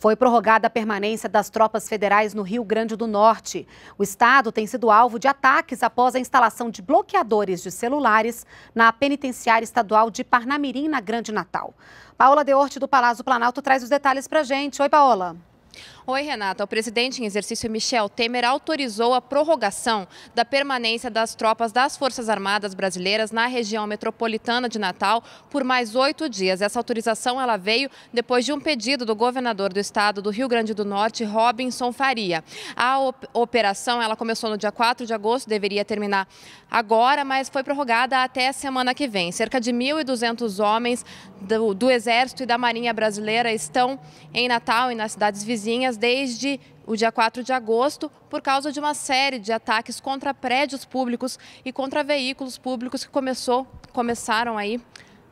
Foi prorrogada a permanência das tropas federais no Rio Grande do Norte. O estado tem sido alvo de ataques após a instalação de bloqueadores de celulares na penitenciária estadual de Parnamirim, na Grande Natal. Paola Deorte, do Palácio Planalto, traz os detalhes para gente. Oi, Paola. Oi, Renata. O presidente em exercício Michel Temer autorizou a prorrogação da permanência das tropas das Forças Armadas brasileiras na região metropolitana de Natal por mais oito dias. Essa autorização ela veio depois de um pedido do governador do estado do Rio Grande do Norte, Robinson Faria. A operação ela começou no dia 4 de agosto, deveria terminar agora, mas foi prorrogada até a semana que vem. Cerca de 1.200 homens do, do Exército e da Marinha Brasileira estão em Natal e nas cidades vizinhas desde o dia 4 de agosto por causa de uma série de ataques contra prédios públicos e contra veículos públicos que começou, começaram aí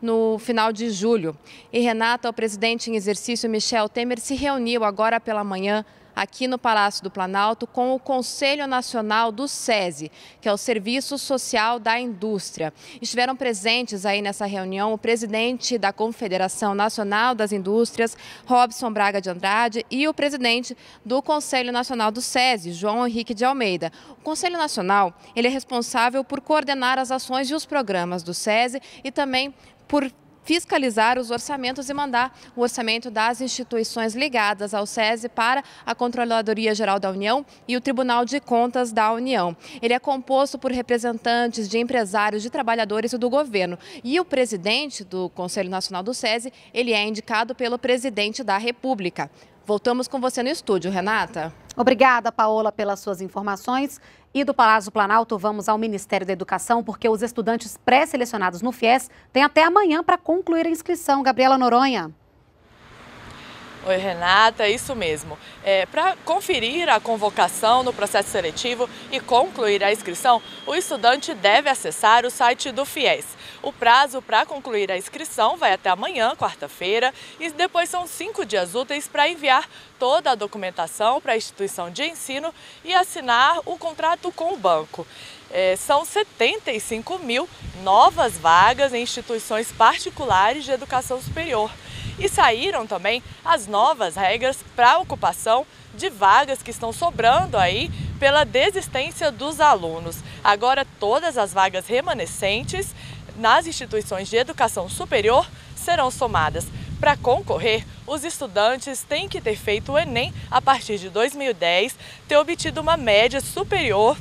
no final de julho. E Renata, o presidente em exercício Michel Temer, se reuniu agora pela manhã aqui no Palácio do Planalto com o Conselho Nacional do SESI, que é o Serviço Social da Indústria. Estiveram presentes aí nessa reunião o presidente da Confederação Nacional das Indústrias, Robson Braga de Andrade, e o presidente do Conselho Nacional do SESI, João Henrique de Almeida. O Conselho Nacional ele é responsável por coordenar as ações e os programas do SESI e também por fiscalizar os orçamentos e mandar o orçamento das instituições ligadas ao SESI para a Controladoria Geral da União e o Tribunal de Contas da União. Ele é composto por representantes de empresários, de trabalhadores e do governo. E o presidente do Conselho Nacional do SESI, ele é indicado pelo presidente da República. Voltamos com você no estúdio, Renata. Obrigada, Paola, pelas suas informações. E do Palácio Planalto, vamos ao Ministério da Educação, porque os estudantes pré-selecionados no FIES têm até amanhã para concluir a inscrição. Gabriela Noronha. Oi, Renata, isso mesmo. É, Para conferir a convocação no processo seletivo e concluir a inscrição, o estudante deve acessar o site do FIES. O prazo para concluir a inscrição vai até amanhã, quarta-feira, e depois são cinco dias úteis para enviar toda a documentação para a instituição de ensino e assinar o contrato com o banco. É, são 75 mil novas vagas em instituições particulares de educação superior. E saíram também as novas regras para ocupação de vagas que estão sobrando aí pela desistência dos alunos. Agora, todas as vagas remanescentes nas instituições de educação superior serão somadas. Para concorrer, os estudantes têm que ter feito o Enem a partir de 2010, ter obtido uma média superior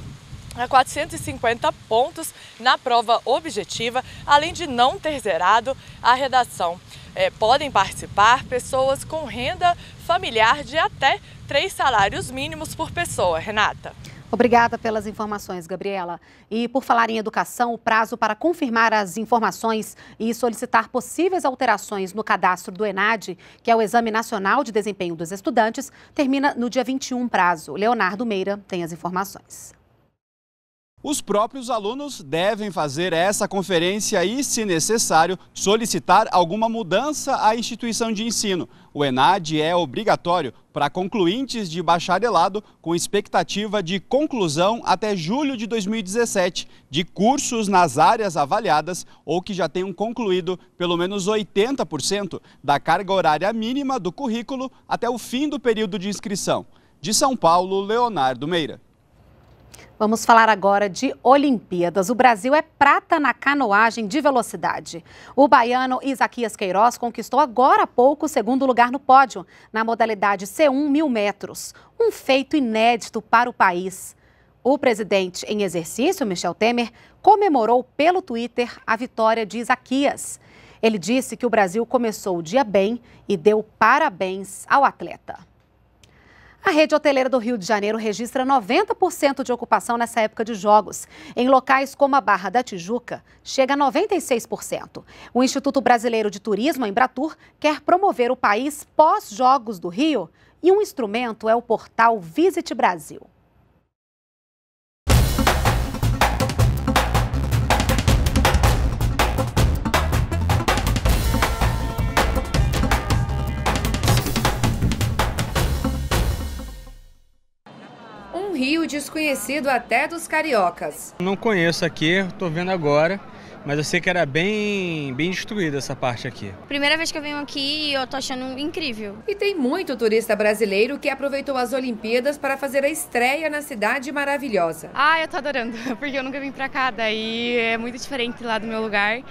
a 450 pontos na prova objetiva, além de não ter zerado a redação é, podem participar pessoas com renda familiar de até três salários mínimos por pessoa. Renata. Obrigada pelas informações, Gabriela. E por falar em educação, o prazo para confirmar as informações e solicitar possíveis alterações no cadastro do ENAD, que é o Exame Nacional de Desempenho dos Estudantes, termina no dia 21 prazo. Leonardo Meira tem as informações. Os próprios alunos devem fazer essa conferência e, se necessário, solicitar alguma mudança à instituição de ensino. O ENAD é obrigatório para concluintes de bacharelado com expectativa de conclusão até julho de 2017 de cursos nas áreas avaliadas ou que já tenham concluído pelo menos 80% da carga horária mínima do currículo até o fim do período de inscrição. De São Paulo, Leonardo Meira. Vamos falar agora de Olimpíadas. O Brasil é prata na canoagem de velocidade. O baiano Isaquias Queiroz conquistou agora há pouco o segundo lugar no pódio, na modalidade C1 mil metros. Um feito inédito para o país. O presidente em exercício, Michel Temer, comemorou pelo Twitter a vitória de Isaquias. Ele disse que o Brasil começou o dia bem e deu parabéns ao atleta. A rede hoteleira do Rio de Janeiro registra 90% de ocupação nessa época de jogos. Em locais como a Barra da Tijuca, chega a 96%. O Instituto Brasileiro de Turismo, Embratur, quer promover o país pós-jogos do Rio e um instrumento é o portal Visit Brasil. desconhecido até dos cariocas. Não conheço aqui, estou vendo agora. Mas eu sei que era bem, bem destruída essa parte aqui. Primeira vez que eu venho aqui eu tô achando incrível. E tem muito turista brasileiro que aproveitou as Olimpíadas para fazer a estreia na cidade maravilhosa. Ah, eu tô adorando, porque eu nunca vim pra cá, daí é muito diferente lá do meu lugar.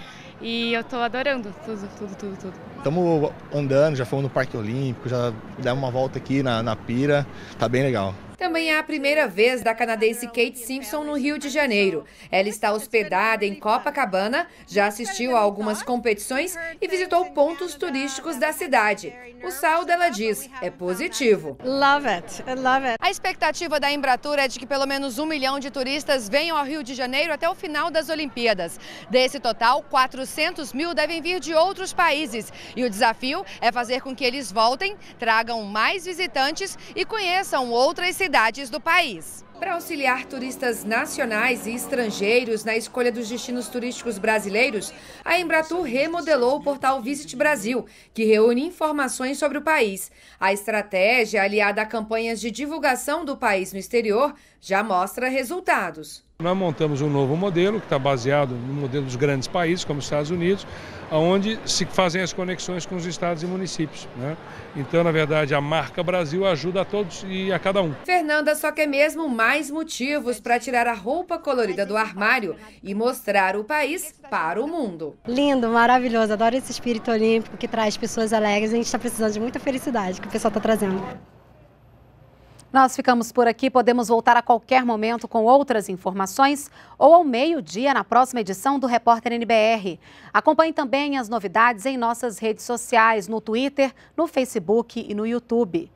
E eu tô adorando tudo, tudo, tudo, tudo. Estamos andando, já fomos no Parque Olímpico, já demos uma volta aqui na, na pira, tá bem legal. Também é a primeira vez da canadense Kate Simpson no Rio de Janeiro. Ela está hospedada em Copacabana, já assistiu a algumas competições e visitou pontos turísticos da cidade. O saldo, ela diz, é positivo. Love it, love it. A expectativa da Embratura é de que pelo menos um milhão de turistas venham ao Rio de Janeiro até o final das Olimpíadas. Desse total, 400 mil devem vir de outros países. E o desafio é fazer com que eles voltem, tragam mais visitantes e conheçam outras cidades cidades do país. Para auxiliar turistas nacionais e estrangeiros na escolha dos destinos turísticos brasileiros, a Embratur remodelou o portal Visit Brasil, que reúne informações sobre o país. A estratégia, aliada a campanhas de divulgação do país no exterior, já mostra resultados nós montamos um novo modelo, que está baseado no modelo dos grandes países, como os Estados Unidos, onde se fazem as conexões com os estados e municípios. Né? Então, na verdade, a marca Brasil ajuda a todos e a cada um. Fernanda só quer é mesmo mais motivos para tirar a roupa colorida do armário e mostrar o país para o mundo. Lindo, maravilhoso. Adoro esse espírito olímpico que traz pessoas alegres. A gente está precisando de muita felicidade que o pessoal está trazendo. Nós ficamos por aqui, podemos voltar a qualquer momento com outras informações ou ao meio-dia na próxima edição do Repórter NBR. Acompanhe também as novidades em nossas redes sociais, no Twitter, no Facebook e no YouTube.